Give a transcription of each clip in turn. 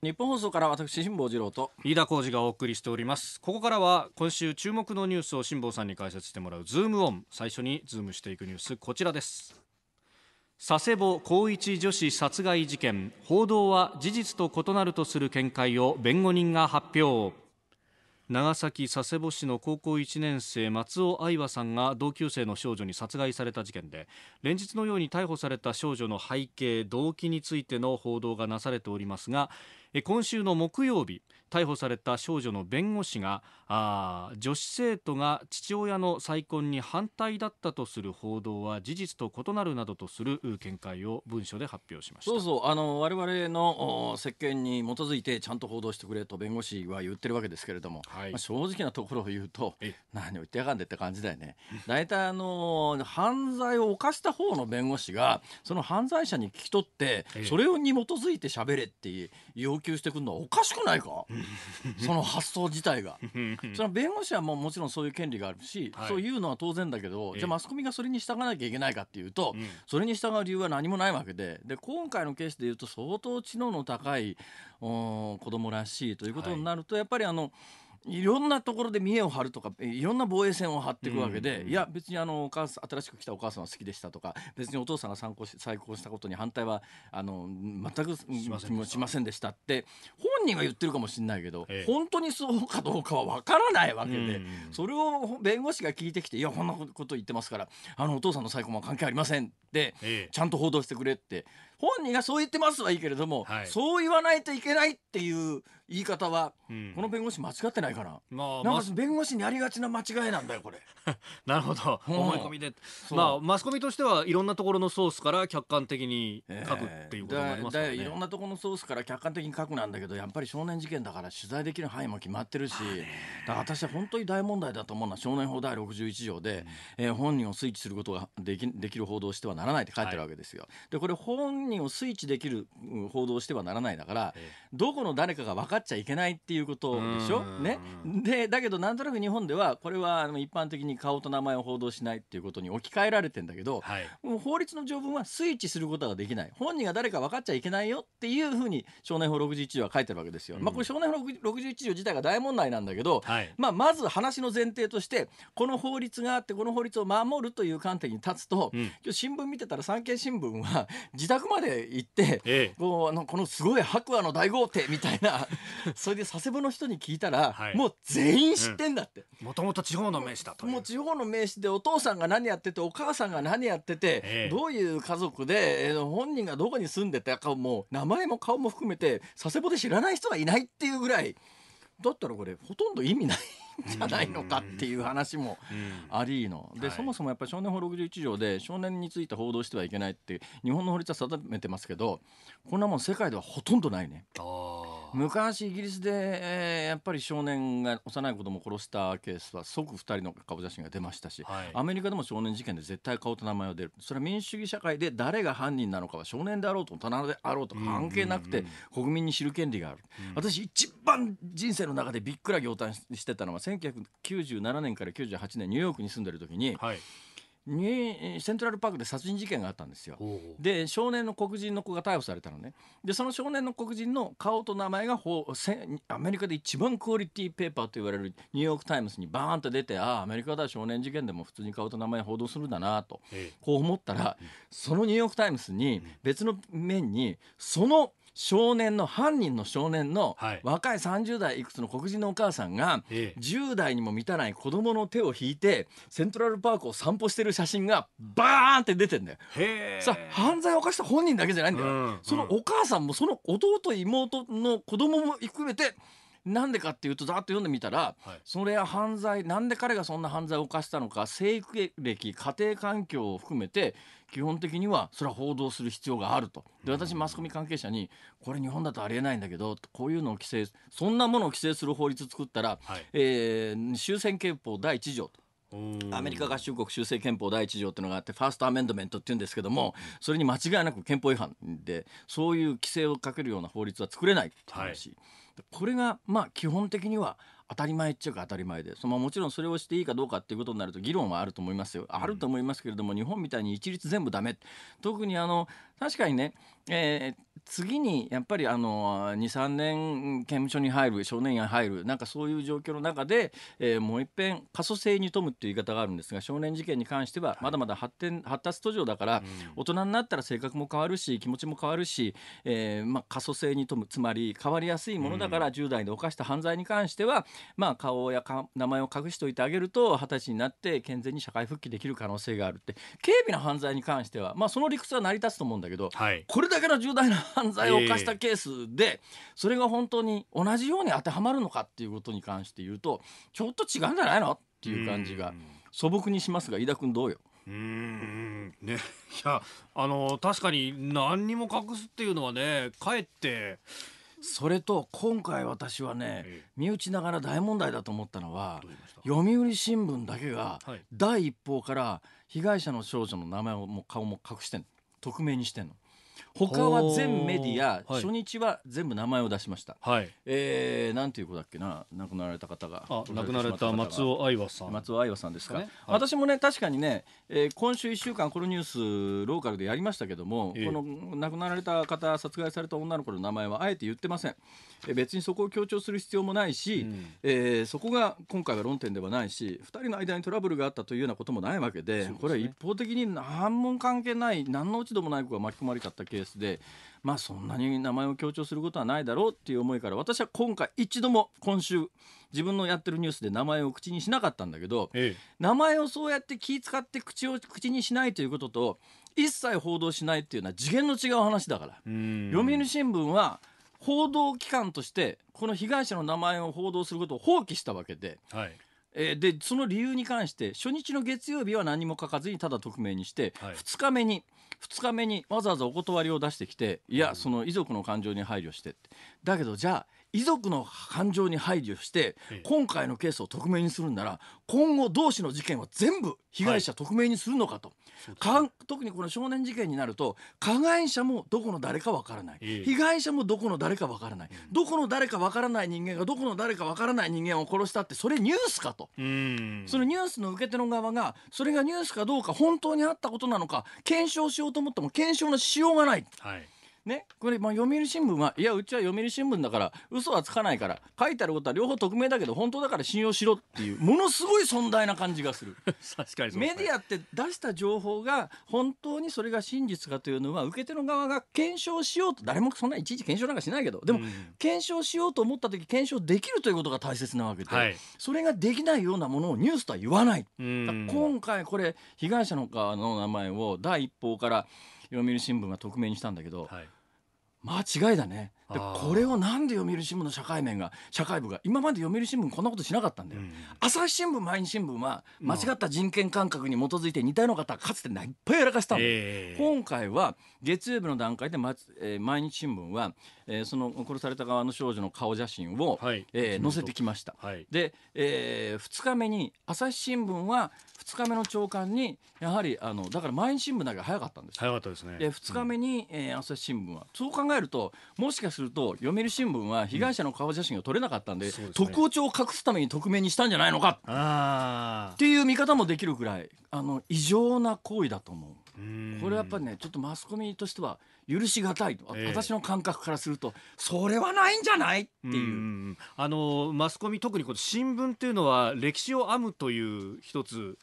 日本放送から私辛坊治郎と飯田浩二がお送りしておりますここからは今週注目のニュースを辛坊さんに解説してもらうズームオン最初にズームしていくニュースこちらです佐世保高一女子殺害事件報道は事実と異なるとする見解を弁護人が発表長崎佐世保市の高校1年生松尾愛和さんが同級生の少女に殺害された事件で連日のように逮捕された少女の背景動機についての報道がなされておりますが今週の木曜日逮捕された少女の弁護士があ女子生徒が父親の再婚に反対だったとする報道は事実と異なるなどとする見解を文書で発表しましたそうそうあの我々の石鹸に基づいてちゃんと報道してくれと弁護士は言ってるわけですけれども、はいまあ、正直なところを言うと何を言ってやがんでって感じだよね。大体あの犯罪を犯した方の弁護士がその犯罪者に聞き取ってそれに基づいて喋れっていう要求してくるのはおかしくないか その発想自体が その弁護士はもうもちろんそういう権利があるし、はい、そういうのは当然だけど、じゃあマスコミがそれに従わなきゃいけないかっていうと、うん、それに従う理由は何もないわけでで今回のケースでいうと相当知能の高いお子供らしいということになると、はい、やっぱりあの。いろんなところで見栄を張るとかいろんな防衛線を張っていくわけで、うん、いや別にあのお母さん新しく来たお母さんは好きでしたとか別にお父さんが参考し再婚したことに反対はあの全くしませんでしたって本人が言ってるかもしれないけど、ええ、本当にそうかどうかは分からないわけで、うん、それを弁護士が聞いてきて「いやこんなこと言ってますからあのお父さんの再婚は関係ありません」って、え、ちゃんと報道してくれって本人がそう言ってますはいいけれども、はい、そう言わないといけないっていう言い方は、うん、この弁護士間違ってないかな,、まあ、なんか弁護士にありがちな間違いなんだよこれ なるほど、うん、思い込みで、まあ、マスコミとしてはいろんなところのソースから客観的に書くっていうこともりますから、ね、えー、いろんなところのソースから客観的に書くなんだけどやっぱり少年事件だから取材できる範囲も決まってるしだから私は本当に大問題だと思うのは少年法第61条で、うん、えー、本人を推知することができできる報道してはならないって書いてるわけですよ。はい、でこれ本人をスイッチできる報道してはならないだから、どこの誰かが分かっちゃいけないっていうことでしょ。ね、でだけどなんとなく日本ではこれは一般的に顔と名前を報道しないっていうことに置き換えられてんだけど、はい、もう法律の条文はスイッチすることができない本人が誰か分かっちゃいけないよっていうふうに少年法61条は書いてるわけですよ。まあ、これ少年法61条自体が大問題なんだけど、はい、まあ、まず話の前提としてこの法律があってこの法律を守るという観点に立つと、うん、今日新聞見てたら産経新聞は自宅までまで行って、ええ、こうあのこのすごい白亜の大豪邸みたいな それで佐世保の人に聞いたら、はい、もう全員知ってんだって、もともと地方の名士だともう地方の名士でお父さんが何やっててお母さんが何やってて、え、どういう家族で、えー、本人がどこに住んでたかもう名前も顔も含めて佐世保で知らない人はいないっていうぐらい。だったらこれほとんど意味ないじゃないのかっていう話もありの、で、はい、そもそもやっぱ少年法61条で少年について報道してはいけないって日本の法律は定めてますけどこんなもん世界ではほとんどないね。あ昔イギリスで、えー、やっぱり少年が幼い子供を殺したケースは即2人の顔写真が出ましたし、はい、アメリカでも少年事件で絶対顔と名前は出るそれは民主主義社会で誰が犯人なのかは少年であろうと大人であろうと関係なくて国民に知る権利がある、うん、私一番人生の中でびっくら仰天してたのは1997年から98年ニューヨークに住んでる時に、はいにセントラルパークで殺人事件があったんですよで少年の黒人の子が逮捕されたのねでその少年の黒人の顔と名前がアメリカで一番クオリティペーパーと言われるニューヨーク・タイムズにバーンと出てああアメリカでは少年事件でも普通に顔と名前報道するんだなとこう思ったらそのニューヨーク・タイムズに別の面にその少年の犯人の少年の若い30代いくつの黒人のお母さんが10代にも満たない子供の手を引いてセントラルパークを散歩してる写真がバーンって出てんだよ。さ犯罪を犯した本人だけじゃないんだよ、うんうん、そのお母さんもその弟妹の子供も含めてなんでかっていうとざっと読んでみたら、はい、それは犯罪なんで彼がそんな犯罪を犯したのか生育歴家庭環境を含めて基本的にはそれは報道する必要があるとで私マスコミ関係者にこれ日本だとありえないんだけどこういうのを規制そんなものを規制する法律作ったら、はい、えー、終戦憲法第1条と。アメリカ合衆国修正憲法第1条というのがあってファーストアメンドメントっていうんですけどもそれに間違いなく憲法違反でそういう規制をかけるような法律は作れないいう話、はいこれがまあ基本的には当たり前っちゃ当たり前でそのもちろんそれをしていいかどうかっていうことになると議論はあると思いますよあると思いますけれども、うん、日本みたいに一律全部ダメ特にあの確かにね、えー、次にやっぱりあの23年刑務所に入る少年院に入るなんかそういう状況の中で、えー、もう一遍過疎性に富むっていう言い方があるんですが少年事件に関してはまだまだ発展、はい、発達途上だから、うん、大人になったら性格も変わるし気持ちも変わるし、えーまあ、過疎性に富むつまり変わりやすいものだから、うん、10代で犯した犯罪に関しては、まあ、顔や名前を隠しておいてあげると二十歳になって健全に社会復帰できる可能性があるって軽微な犯罪に関しては、まあ、その理屈は成り立つと思うんだだけど、はい、これだけの重大な犯罪を犯したケースで、それが本当に同じように当てはまるのかっていうことに関して言うとちょっと違うんじゃないのっていう感じが素朴にしますが飯田君どうようんね、いやあの確かに何にも隠すっていうのはねかえってそれと今回私はね、ええ、身内ながら大問題だと思ったのは読売新聞だけが第一報から被害者の少女の名前をも顔も隠してんの。匿名にしてんの他は全メディア、初日は全部名前を出しました、はい、えー、なんていう子だっけな亡くなられた方が亡くなられた松尾愛和さん松尾愛和さんですか、ねはい、私もね確かにね、えー、今週1週間このニュースローカルでやりましたけども、えー、この亡くなられた方殺害された女の子の名前はあえて言ってません、えー、別にそこを強調する必要もないし、うん、えー、そこが今回は論点ではないし2人の間にトラブルがあったというようなこともないわけで、ね、これは一方的に何も関係ない何の落ち度もない子が巻き込まれちゃったケースで、まあそんなに名前を強調することはないだろうっていう思いから、私は今回一度も今週、自分のやってるニュースで名前を口にしなかったんだけど、ええ、名前をそうやって気使って口を口にしないということと、一切報道しないっていうのは次元の違う話だから。読売新聞は、報道機関としてこの被害者の名前を報道することを放棄したわけではい、えー、でその理由に関して初日の月曜日は何も書かずにただ匿名にして、はい、2日目に2日目にわざわざお断りを出してきていやその遺族の感情に配慮してだけどじゃあ遺族の感情に配慮して今回のケースを匿名にするんなら今後同士の事件は全部被害者匿名にするのかと、はい、特にこの少年事件になると加害者もどこの誰かわからない、えー、被害者もどこの誰かわからない、どこの誰かわからない人間がどこの誰かわからない人間を殺したってそれニュースかと、うん、そのニュースの受け手の側がそれがニュースかどうか本当にあったことなのか検証しようと思っても検証のしようがない。はいね、これ、まあ、読売新聞は、いや、うちは読売新聞だから、嘘はつかないから、書いてあることは両方匿名だけど、本当だから信用しろっていう、ものすごい存在な感じがする。確かにメディアって出した情報が、本当にそれが真実かというのは、受け手の側が検証しようと、誰もそんないちいち検証なんかしないけど、でも、検証しようと思った時、検証できるということが大切なわけで、はい、それができないようなものをニュースとは言わない。今回、これ、被害者のの名前を第一報から、読売新聞が匿名にしたんだけど、はい間違いだねでこれをなんで読売新聞の社会面が社会部が今まで読売新聞こんなことしなかったんだよ、うん、朝日新聞毎日新聞は間違った人権感覚に基づいて似たような方かつていっぱいやらかしたの、えー、今回は月曜日の段階で、まえー、毎日新聞はえー、その殺された側の少女の顔写真を、はい、えー、載せてきました、はい、で、えー、2日目に朝日新聞は2日目の朝刊にやはりあのだから毎日新聞だけ早かったんです早かったですねで2日目に、うん、えー、朝日新聞はそう考えるともしかすると読売新聞は被害者の顔写真が撮れなかったんでうんでね、特報帳を隠すために匿名にしたんじゃないのかっていう見方もできるぐらいあの異常な行為だと思う。これやっぱりねちょっとマスコミとしては許しがたい、えー、私の感覚からするとそれはないんじゃないっていうあのマスコミ特にこの新聞っていうのは歴史を編むという一つ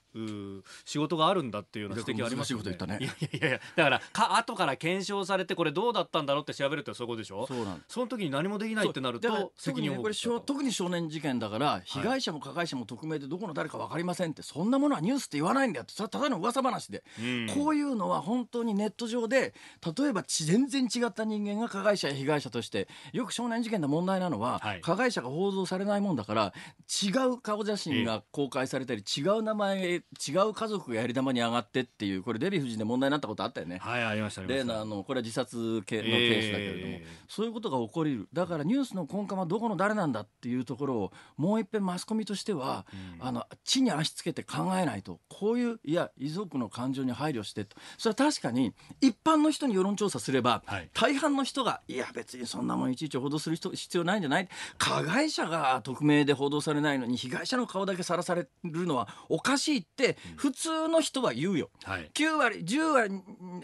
仕事があるんだっていうような指摘ありますよね。ねいやいやいやだからか後から検証されてこれどうだったんだろうって調べるってそこでしょそうなんその時に何もできないってなると責任を特に,、ね、特に少年事件だから被害者も加害者も匿名でどこの誰か分かりませんって、はい、そんなものはニュースって言わないんだよってそれはただの噂話で、うん、こういういうのは本当にネット上で例えば全然違った人間が加害者や被害者としてよく少年事件で問題なのは、はい、加害者が報道されないもんだから違う顔写真が公開されたり違う名前違う家族がやり玉に上がってっていうこれデヴィ夫人で問題になったことあったよね。はいありましたであのこれは自殺系のケースだけれども、えー、そういうことが起こりるだからニュースの根幹はどこの誰なんだっていうところをもういっぺんマスコミとしては、うん、あの地に足つけて考えないとこういういや遺族の感情に配慮してとそれは確かに一般の人に世論調査すれば、はい、大半の人がいや別にそんなもんいちいち報道する人必要ないんじゃない加害者が匿名で報道されないのに被害者の顔だけさらされるのはおかしいって普通の人は言うよ、うん、はい、9割10割、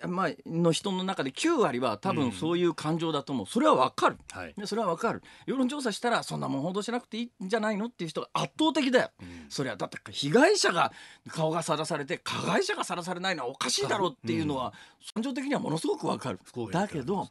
まあの人の中で9割は多分そういう感情だと思う、うん、それはわかる、はい、それはわかる世論調査したらそんなもん報道しなくていいんじゃないのっていう人が圧倒的だよ、うん、それはだって被害者が顔がさらされて加害者がさらされないのはおかしいだろうっていうのは、感情的にはものすごくわかる。だけど、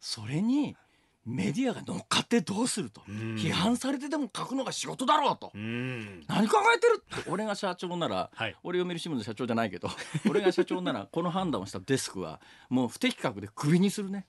それに、メディアが乗っかってどうすると、批判されてでも書くのが仕事だろうと、う何考えてるって俺が社長なら、はい、俺読る新聞の社長じゃないけど俺が社長ならこの判断をしたデスクはもう不適格でクビにするね。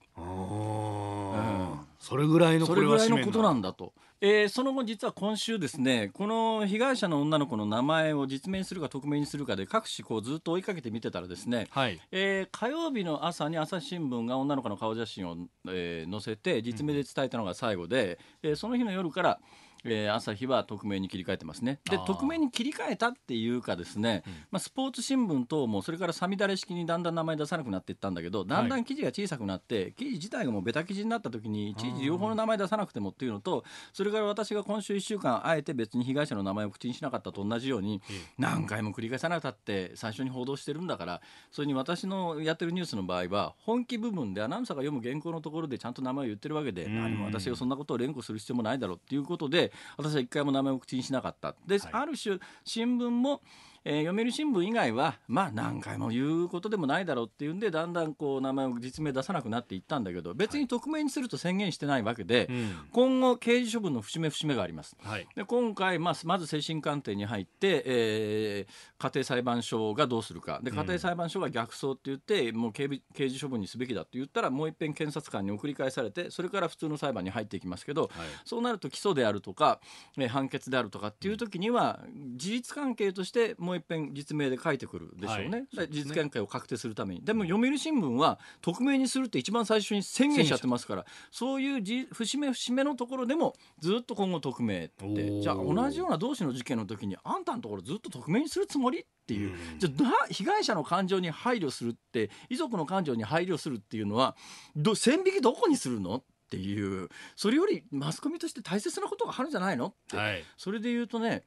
それぐらいのそれぐらいのことなんだと、えー、その後実は今週ですねこの被害者の女の子の名前を実名にするか匿名にするかで各紙こうずっと追いかけて見てたらですね、はい、えー、火曜日の朝に朝日新聞が女の子の顔写真を、えー、載せて実名で伝えたのが最後で、うん、えー、その日の夜から「えー、朝日は匿名に切り替えてますね。で、匿名に切り替えたっていうかですね、うん、まあ、スポーツ新聞等も、それからさみだれ式にだんだん名前出さなくなっていったんだけど、だんだん記事が小さくなって、はい、記事自体がもうベタ記事になった時に、一時両方の名前出さなくてもっていうのと、それから私が今週1週間、あえて別に被害者の名前を口にしなかったと同じように、何回も繰り返さなくたって、最初に報道してるんだから、それに私のやってるニュースの場合は、本気部分でアナウンサーが読む原稿のところでちゃんと名前を言ってるわけで、何も私がそんなことを連呼する必要もないだろうっていうことで、私は一回も名前を口にしなかったで、はい、ある種新聞もえー、読売新聞以外はまあ何回も言うことでもないだろうっていうんでだんだんこう名前を実名出さなくなっていったんだけど別に匿名にすると宣言してないわけで、はい今後刑事処分の節目節目があります、はい、で今回、まあ、まず精神鑑定に入って、えー、家庭裁判所がどうするかで家庭裁判所が逆走って言って、うん、もう刑事処分にすべきだって言ったらもういっぺん検察官に送り返されてそれから普通の裁判に入っていきますけど、はい、そうなると起訴であるとか、えー、判決であるとかっていう時には、うん、事実関係としてもういっぺん実名で書いてくるでしょうね、はい、実現会を確定するために、でも読売新聞は匿名にするって一番最初に宣言しちゃってますから、そういう節目節目のところでも、ずっと今後、匿名って、じゃあ、同じような同士の事件の時に、あんたのところ、ずっと匿名にするつもりっていう、じゃあ被害者の感情に配慮するって遺族の感情に配慮するっていうのはど線引きどこにするのっていうそれよりマスコミとして大切なことがあるんじゃないのって、はい、それで言うとね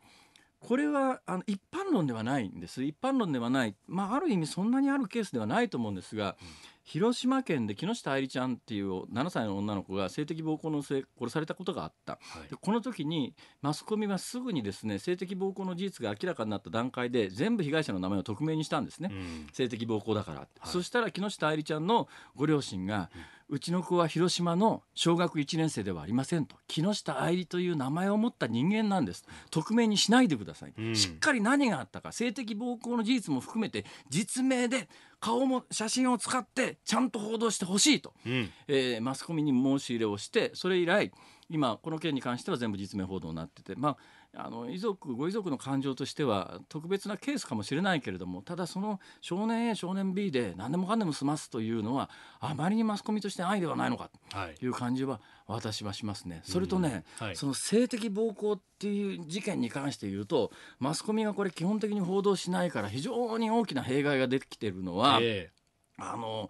これはあの一般論ではないんです一般論ではない、まあ、ある意味そんなにあるケースではないと思うんですが、うん、広島県で木下愛理ちゃんっていう7歳の女の子が性的暴行のせ殺されたことがあった、はい、でこの時にマスコミはすぐにですね性的暴行の事実が明らかになった段階で全部被害者の名前を匿名にしたんですね、うん、性的暴行だから、はい、そしたら木下愛理ちゃんのご両親が、うんうちの子は広島の小学1年生ではありませんと木下愛理という名前を持った人間なんです匿名にしないでください、うん、しっかり何があったか性的暴行の事実も含めて実名で顔も写真を使ってちゃんと報道してほしいと、うん、えー、マスコミに申し入れをしてそれ以来今この件に関しては全部実名報道になってて、まあ、あの遺族ご遺族の感情としては特別なケースかもしれないけれどもただその少年 A 少年 B で何でもかんでも済ますというのはあまりにマスコミとして安易ではないのかという感じは私はしますね。はい、それとね、うんはい、その性的暴行っていう事件に関して言うとマスコミがこれ基本的に報道しないから非常に大きな弊害ができているのは、えー、あの。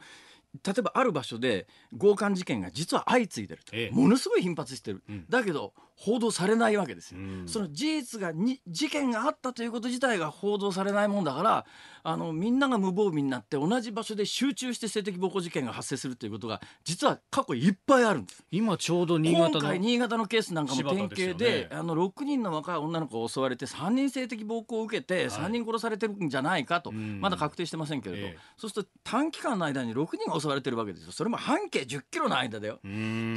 例えばある場所で強姦事件が実は相次いでると、ええ、ものすごい頻発してる、うん、だけど報道されないわけですよ、うん、その事実がに事件があったということ自体が報道されないもんだからあのみんなが無防備になって同じ場所で集中して性的暴行事件が発生するということが実は過去いっぱいあるんです今ちょうど新潟の新潟のケースなんかも典型で、ね、あの6人の若い女の子が襲われて3人性的暴行を受けて3人殺されてるんじゃないかと、はい、まだ確定してませんけれど、ええ、そうすると短期間の間に6人が襲われてるわけですよそれも半径1 0キロの間だよそ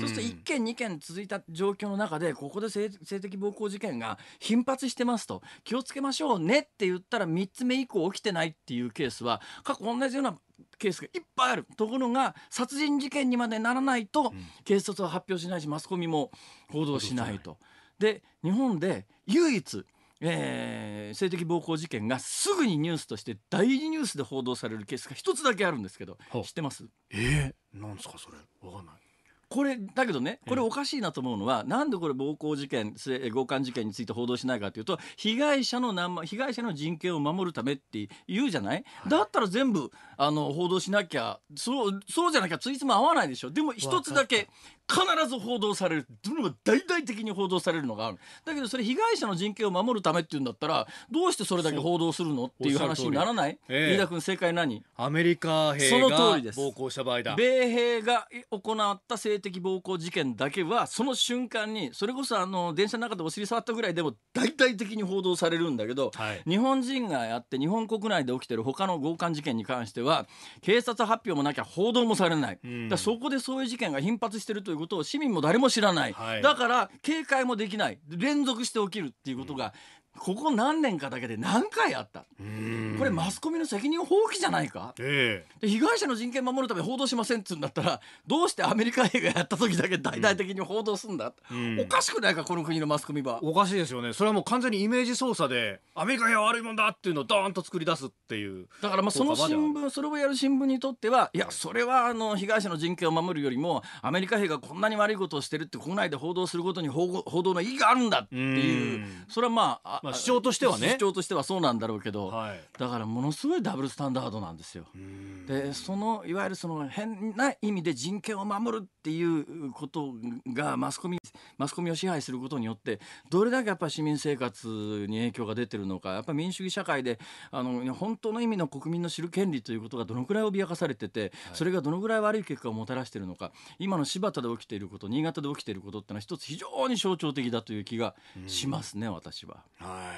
うすると1件2件続いた状況の中でここで性的暴行事件が頻発してますと気をつけましょうねって言ったら3つ目以降起きてないっていうケースは過去同じようなケースがいっぱいあるところが殺人事件にまでならないと、警察は発表しないしマスコミも報道しないと。で日本で唯一えー、性的暴行事件がすぐにニュースとして第2ニュースで報道されるケースが一つだけあるんですけど知ってますえー、なんですかそれわかんないこれだけどねこれおかしいなと思うのは、何なんでこれ暴行事件強姦事件について報道しないかというと被害者の名被害者の人権を守るためって言うじゃない、はい、だったら全部あの報道しなきゃそうそうじゃなきゃついつも合わないでしょでも一つだけ必ず報道されるどの大々的に報道されるのがあるだけどそれ被害者の人権を守るためっていうんだったらどうしてそれだけ報道するのっていう話にならない、ええ、飯田君正解何アメリカ兵が暴行した場合だ米兵が行った性的暴行事件だけはその瞬間にそれこそあの電車の中でお尻触ったぐらいでも大々的に報道されるんだけど、はい、日本人がやって日本国内で起きてる他の強姦事件に関しては警察発表もなきゃ報道もされない、うん、だそこでそういう事件が頻発してるということを市民も誰も知らない、はい、だから警戒もできない連続して起きるっていうことがここ何年かだけで何回あったこれマスコミの責任放棄じゃないか、えー、で被害者の人権守るため報道しませんっつうんだったらどうしてアメリカ兵がやった時だけ大々的に報道すんだ、うん、おかしくないかこの国のマスコミはおかしいですよねそれはもう完全にイメージ操作でアメリカが悪いもんだっていうのをドーンと作り出すっていうだからまあその新聞それをやる新聞にとってはいやそれはあの被害者の人権を守るよりもアメリカ兵がこんなに悪いことをしてるって国内で報道することに報道の意義があるんだっていうそれはまあまあ、主張としてはね主張としてはそうなんだろうけど、はい、だからものすごいダブルスタンダードなんですよ。でそのいわゆるその変な意味で人権を守るっていうことがマスコミマスコミを支配することによってどれだけやっぱ市民生活に影響が出てるのかやっぱ民主主義社会であの本当の意味の国民の知る権利ということがどのくらい脅かされてて、はい、それがどのくらい悪い結果をもたらしているのか今の柴田で起きていること新潟で起きていることってのは一つ非常に象徴的だという気がしますね、私は。No